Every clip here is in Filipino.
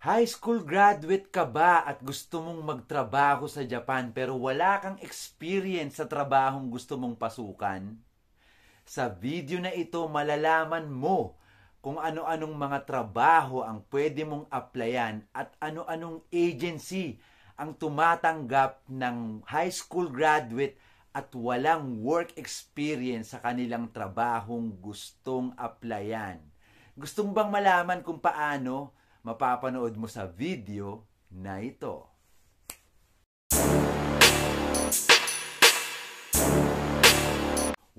High school graduate ka ba at gusto mong magtrabaho sa Japan pero wala kang experience sa trabahong gusto mong pasukan? Sa video na ito malalaman mo kung ano-anong mga trabaho ang pwede mong applyan at ano-anong agency ang tumatanggap ng high school graduate at walang work experience sa kanilang trabahong gustong applyan. Gustong bang malaman kung paano? mapapanood mo sa video na ito.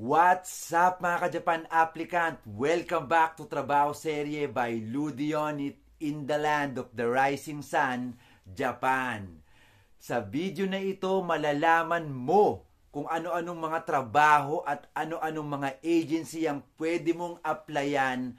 What's up mga ka-Japan applicant? Welcome back to Trabaho Serye by Ludionit in the land of the rising sun, Japan. Sa video na ito, malalaman mo kung ano-anong mga trabaho at ano-anong mga agency ang pwede mong applyan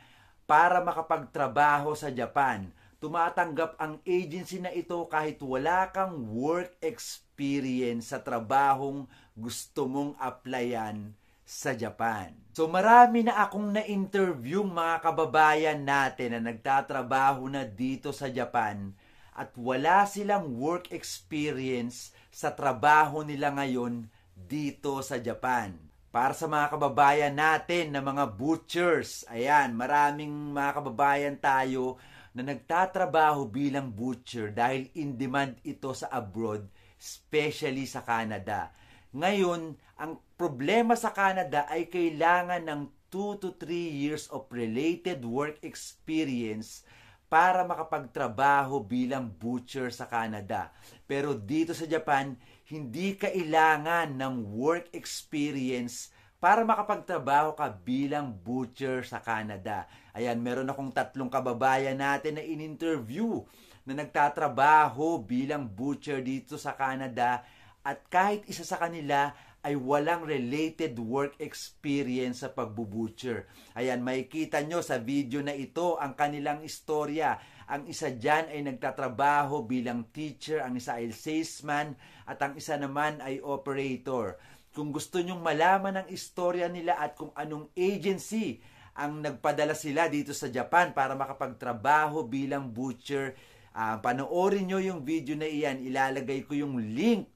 para makapagtrabaho sa Japan. Tumatanggap ang agency na ito kahit wala kang work experience sa trabahong gusto mong applyan sa Japan. So marami na akong na-interview mga kababayan natin na nagtatrabaho na dito sa Japan at wala silang work experience sa trabaho nila ngayon dito sa Japan para sa mga kababayan natin na mga butchers. Ayan, maraming mga kababayan tayo na nagtatrabaho bilang butcher dahil in demand ito sa abroad, especially sa Canada. Ngayon, ang problema sa Canada ay kailangan ng 2 to 3 years of related work experience para makapagtrabaho bilang butcher sa Canada. Pero dito sa Japan, hindi kailangan ng work experience para makapagtrabaho ka bilang butcher sa Canada. Ayan, meron akong tatlong kababayan natin na in-interview na nagtatrabaho bilang butcher dito sa Canada at kahit isa sa kanila ay walang related work experience sa pagbubutcher. Ayan, makikita nyo sa video na ito ang kanilang istorya. Ang isa dyan ay nagtatrabaho bilang teacher, ang isa ay salesman, at ang isa naman ay operator. Kung gusto nyong malaman ang istorya nila at kung anong agency ang nagpadala sila dito sa Japan para makapagtrabaho bilang butcher, uh, panoorin nyo yung video na iyan. Ilalagay ko yung link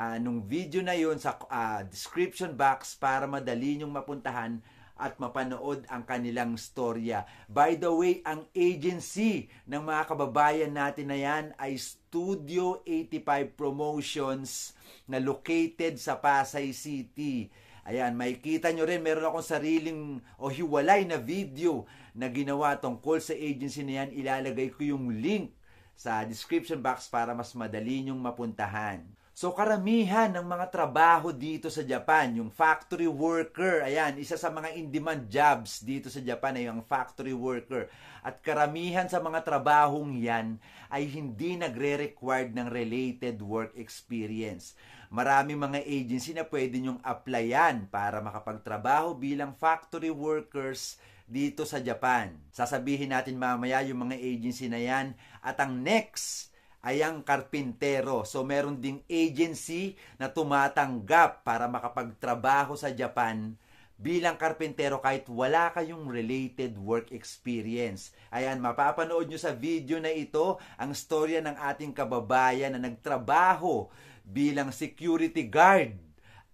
uh, nung video na yon sa uh, description box para madali nyong mapuntahan at mapanood ang kanilang storya. By the way, ang agency ng mga kababayan natin na yan ay Studio 85 Promotions na located sa Pasay City. Ayan, makikita nyo rin, meron akong sariling o hiwalay na video na ginawa tungkol sa agency na yan. Ilalagay ko yung link sa description box para mas madali nyong mapuntahan. So karamihan ng mga trabaho dito sa Japan, yung factory worker, ayan, isa sa mga in-demand jobs dito sa Japan ay yung factory worker. At karamihan sa mga trabahong yan ay hindi nagre-required ng related work experience. Marami mga agency na pwede nyong applyan para makapagtrabaho bilang factory workers dito sa Japan. Sasabihin natin mamaya yung mga agency na yan at ang next ayang karpintero. So meron ding agency na tumatanggap para makapagtrabaho sa Japan bilang karpintero kahit wala kayong related work experience. Ayan, mapapanood nyo sa video na ito ang storya ng ating kababayan na nagtrabaho bilang security guard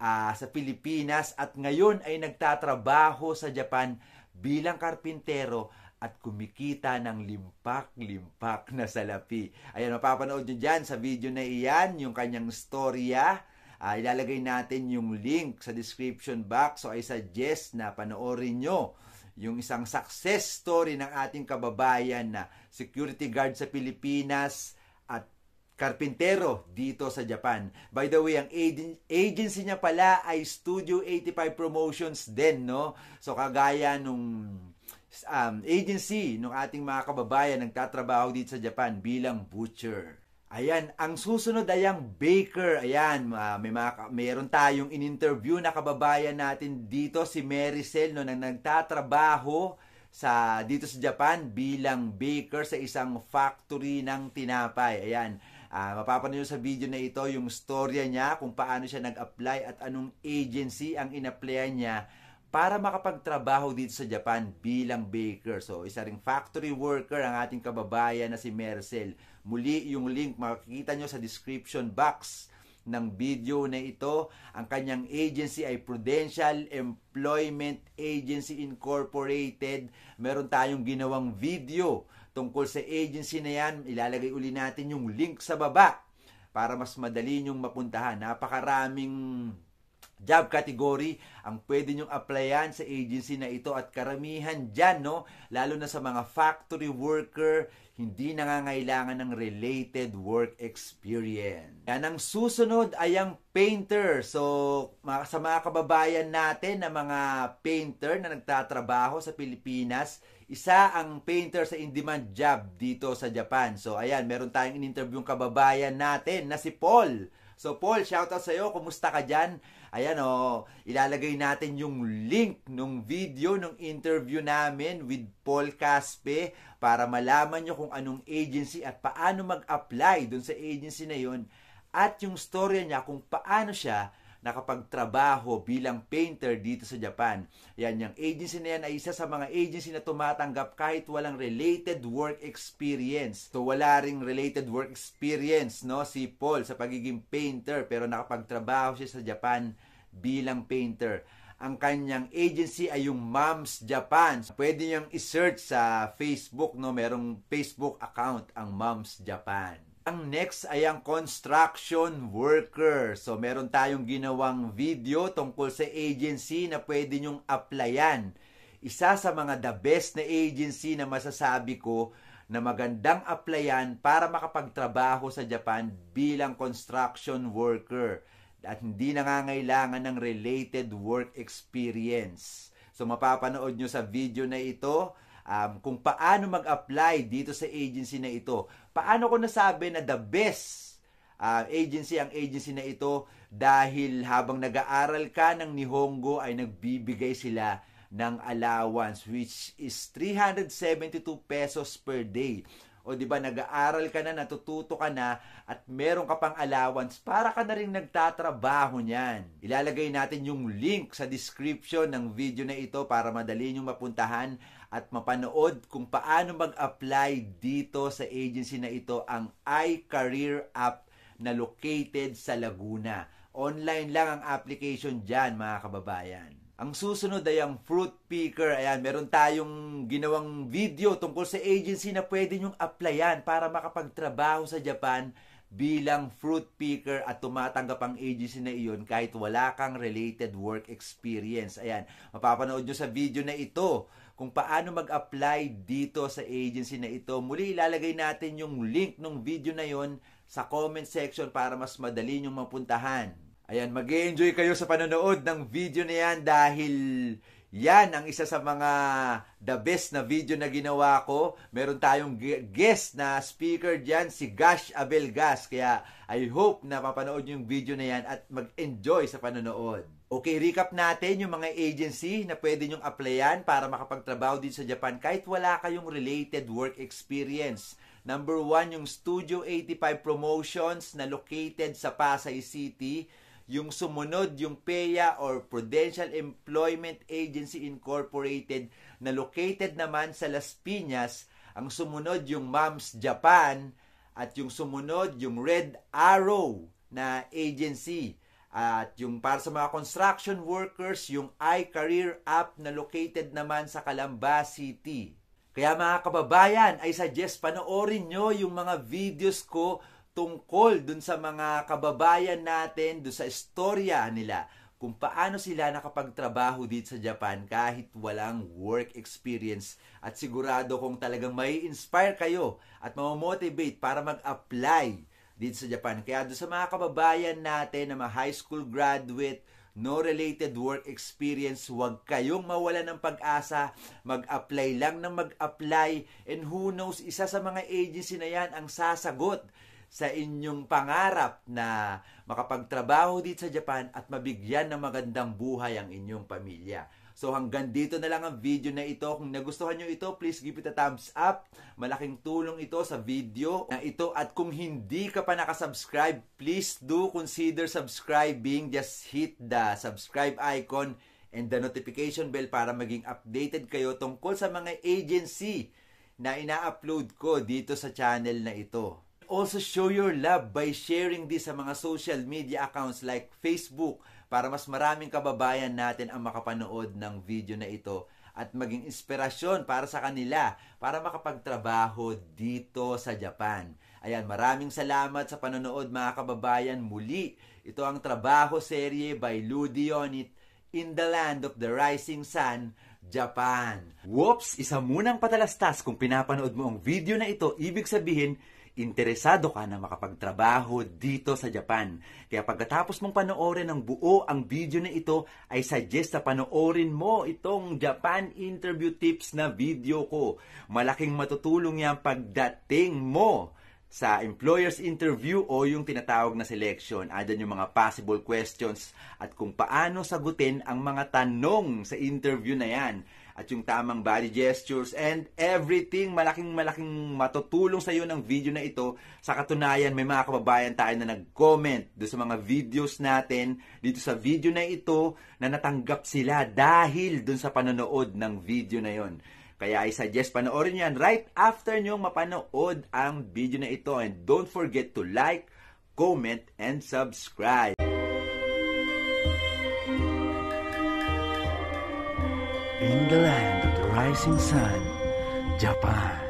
uh, sa Pilipinas at ngayon ay nagtatrabaho sa Japan bilang karpintero at kumikita ng limpak-limpak na salapi. Ayan, mapapanood nyo dyan sa video na iyan, yung kanyang storya. Uh, ilalagay natin yung link sa description box so I suggest na panoorin nyo yung isang success story ng ating kababayan na security guard sa Pilipinas at karpintero dito sa Japan. By the way, ang agency niya pala ay Studio 85 Promotions din, no? So kagaya nung um, agency ng ating mga kababayan nagtatrabaho dito sa Japan bilang butcher. Ayan, ang susunod ay ang baker. Ayan, uh, may mga, mayroon tayong in-interview na kababayan natin dito, si Maricel, no, na nagtatrabaho sa, dito sa Japan bilang baker sa isang factory ng tinapay. Ayan, uh, mapapanood sa video na ito yung storya niya, kung paano siya nag-apply at anong agency ang in-applyan niya para makapagtrabaho dito sa Japan bilang baker. So, isa ring factory worker ang ating kababayan na si Mercel. Muli yung link makikita nyo sa description box ng video na ito. Ang kanyang agency ay Prudential Employment Agency Incorporated. Meron tayong ginawang video tungkol sa agency na yan. Ilalagay uli natin yung link sa baba para mas madali nyong mapuntahan. Napakaraming job category ang pwede nyong applyan sa agency na ito at karamihan dyan, no, lalo na sa mga factory worker, hindi nangangailangan ng related work experience. Yan ang susunod ay ang painter. So, sa mga kababayan natin na mga painter na nagtatrabaho sa Pilipinas, isa ang painter sa in-demand job dito sa Japan. So, ayan, meron tayong in-interview kababayan natin na si Paul So Paul, shout out sa iyo. Kumusta ka diyan? Ayan oh, ilalagay natin yung link ng video ng interview namin with Paul Caspe para malaman nyo kung anong agency at paano mag-apply dun sa agency na yon at yung storya niya kung paano siya nakapagtrabaho bilang painter dito sa Japan. Yan, yung agency na yan ay isa sa mga agency na tumatanggap kahit walang related work experience. So, wala ring related work experience, no, si Paul sa pagiging painter pero nakapagtrabaho siya sa Japan bilang painter ang kanyang agency ay yung Moms Japan. Pwede niyang i-search sa Facebook, no? Merong Facebook account ang Moms Japan. Ang next ay ang construction worker. So meron tayong ginawang video tungkol sa agency na pwede nyong applyan. Isa sa mga the best na agency na masasabi ko na magandang applyan para makapagtrabaho sa Japan bilang construction worker at hindi nangangailangan ng related work experience. So mapapanood nyo sa video na ito um, kung paano mag-apply dito sa agency na ito. Paano ko nasabi na the best uh, agency ang agency na ito dahil habang nag-aaral ka ng Nihongo ay nagbibigay sila ng allowance which is 372 pesos per day. O di ba nag-aaral ka na, natututo ka na at meron ka pang allowance para ka na rin nagtatrabaho niyan. Ilalagay natin yung link sa description ng video na ito para madali niyong mapuntahan at mapanood kung paano mag-apply dito sa agency na ito ang iCareer app na located sa Laguna. Online lang ang application dyan mga kababayan. Ang susunod ay ang fruit picker. Ayan, meron tayong ginawang video tungkol sa agency na pwede nyong applyan para makapagtrabaho sa Japan bilang fruit picker at tumatanggap ang agency na iyon kahit wala kang related work experience. Ayan, mapapanood nyo sa video na ito kung paano mag-apply dito sa agency na ito. Muli ilalagay natin yung link ng video na yon sa comment section para mas madali nyong mapuntahan. Ayan, mag enjoy kayo sa panonood ng video na yan dahil yan ang isa sa mga the best na video na ginawa ko. Meron tayong guest na speaker dyan, si Gash Abelgas. Kaya I hope na papanood nyo yung video na yan at mag-enjoy sa panonood. Okay, recap natin yung mga agency na pwede nyong applyan para makapagtrabaho din sa Japan kahit wala kayong related work experience. Number one, yung Studio 85 Promotions na located sa Pasay City yung sumunod, yung PEA or Prudential Employment Agency Incorporated na located naman sa Las Piñas. Ang sumunod, yung MAMS Japan. At yung sumunod, yung Red Arrow na agency. At yung para sa mga construction workers, yung iCareer app na located naman sa Calamba City. Kaya mga kababayan, ay suggest panoorin nyo yung mga videos ko tungkol dun sa mga kababayan natin, dun sa istorya nila, kung paano sila nakapagtrabaho dito sa Japan kahit walang work experience. At sigurado kong talagang may inspire kayo at mamotivate para mag-apply dito sa Japan. Kaya doon sa mga kababayan natin na mga high school graduate, no related work experience, huwag kayong mawala ng pag-asa, mag-apply lang ng mag-apply, and who knows, isa sa mga agency na yan ang sasagot sa inyong pangarap na makapagtrabaho dito sa Japan at mabigyan ng magandang buhay ang inyong pamilya. So hanggang dito na lang ang video na ito. Kung nagustuhan nyo ito, please give it a thumbs up. Malaking tulong ito sa video na ito. At kung hindi ka pa nakasubscribe, please do consider subscribing. Just hit the subscribe icon and the notification bell para maging updated kayo tungkol sa mga agency na ina-upload ko dito sa channel na ito also show your love by sharing this sa mga social media accounts like Facebook para mas maraming kababayan natin ang makapanood ng video na ito at maging inspirasyon para sa kanila para makapagtrabaho dito sa Japan. Ayan, maraming salamat sa panonood mga kababayan. Muli, ito ang trabaho serye by Ludionit in the land of the rising sun Japan. Whoops! Isa munang patalastas kung pinapanood mo ang video na ito, ibig sabihin, interesado ka na makapagtrabaho dito sa Japan. Kaya pagkatapos mong panoorin ang buo ang video na ito, ay suggest na panoorin mo itong Japan interview tips na video ko. Malaking matutulong yan pagdating mo sa employer's interview o yung tinatawag na selection. Andyan yung mga possible questions at kung paano sagutin ang mga tanong sa interview na yan at yung tamang body gestures and everything malaking malaking matutulong sa iyo ng video na ito. Sa katunayan, may mga kababayan tayo na nag-comment doon sa mga videos natin dito sa video na ito na natanggap sila dahil doon sa panonood ng video na yon. Kaya I suggest panoorin nyo yan right after nyo mapanood ang video na ito. And don't forget to like, comment, and subscribe. in the land of the rising sun, Japan.